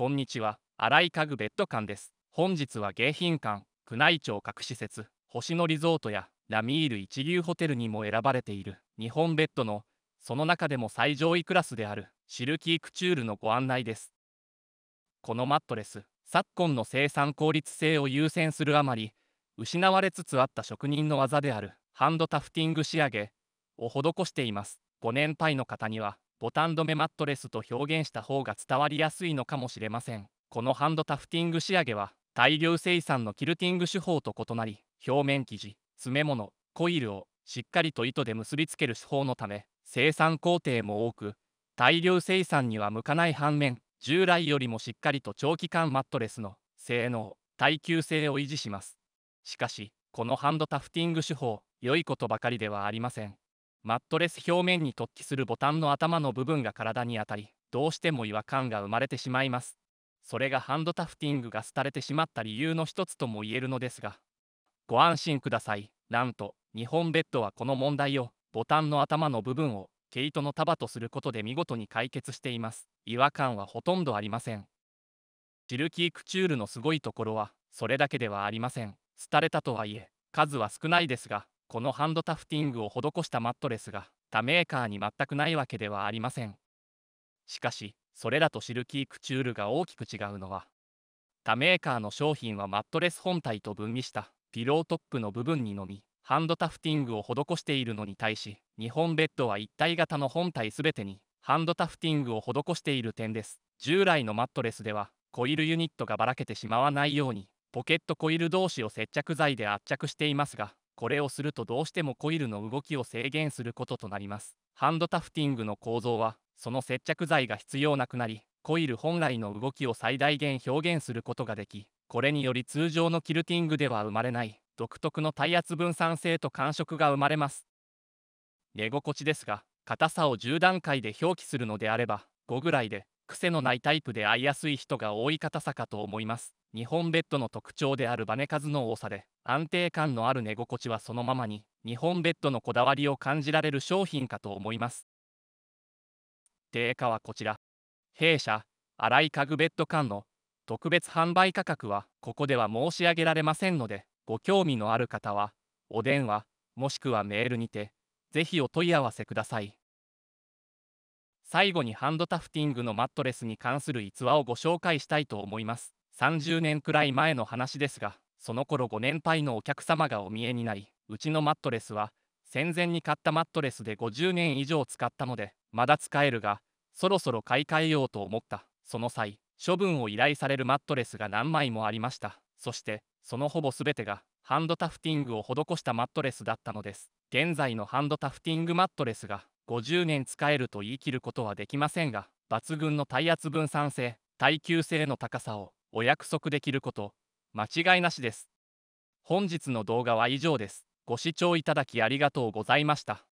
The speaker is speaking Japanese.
こんにちは、新井家具ベッド館です。本日は迎賓館、宮内庁各施設、星野リゾートやラミール一流ホテルにも選ばれている日本ベッドの、その中でも最上位クラスであるシルキークチュールのご案内です。このマットレス、昨今の生産効率性を優先するあまり、失われつつあった職人の技であるハンドタフティング仕上げを施しています。ご年配の方にはボタン止めマットレスと表現した方が伝わりやすいのかもしれませんこのハンドタフティング仕上げは大量生産のキルティング手法と異なり表面生地詰め物コイルをしっかりと糸で結びつける手法のため生産工程も多く大量生産には向かない反面従来よりもしっかりと長期間マットレスの性能耐久性を維持しますしかしこのハンドタフティング手法良いことばかりではありませんマットレス表面に突起するボタンの頭の部分が体に当たりどうしても違和感が生まれてしまいますそれがハンドタフティングが廃れてしまった理由の一つとも言えるのですがご安心くださいなんと日本ベッドはこの問題をボタンの頭の部分を毛糸の束とすることで見事に解決しています違和感はほとんどありませんシルキークチュールのすごいところはそれだけではありません廃れたとはいえ数は少ないですがこのハンドタフティングを施したマットレスが他メーカーに全くないわけではありませんしかしそれらとシルキークチュールが大きく違うのは他メーカーの商品はマットレス本体と分離したピロートップの部分にのみハンドタフティングを施しているのに対し日本ベッドは一体型の本体すべてにハンドタフティングを施している点です従来のマットレスではコイルユニットがばらけてしまわないようにポケットコイル同士を接着剤で圧着していますがこれをするとどうしてもコイルの動きを制限することとなります。ハンドタフティングの構造は、その接着剤が必要なくなり、コイル本来の動きを最大限表現することができ、これにより通常のキルティングでは生まれない独特の体圧分散性と感触が生まれます寝心地ですが硬さを10段階で表記するのであれば5ぐらいで癖のないタイプで会いやすい人が多い方さかと思います日本ベッドの特徴であるバネ数の多さで安定感のある寝心地はそのままに日本ベッドのこだわりを感じられる商品かと思います定価はこちら弊社新井家具ベッド間の特別販売価格はここでは申し上げられませんのでご興味のある方はお電話もしくはメールにてぜひお問い合わせください最後にハンドタフティングのマットレスに関する逸話をご紹介したいと思います30年くらい前の話ですがその頃ご年配のお客様がお見えになりうちのマットレスは戦前に買ったマットレスで50年以上使ったのでまだ使えるがそろそろ買い替えようと思ったその際処分を依頼されるマットレスが何枚もありましたそしてそのほぼ全てがハンドタフティングを施したマットレスだったのです現在のハンドタフティングマットレスが50年使えると言い切ることはできませんが抜群の耐圧分散性耐久性の高さをお約束できること間違いなしです本日の動画は以上ですご視聴いただきありがとうございました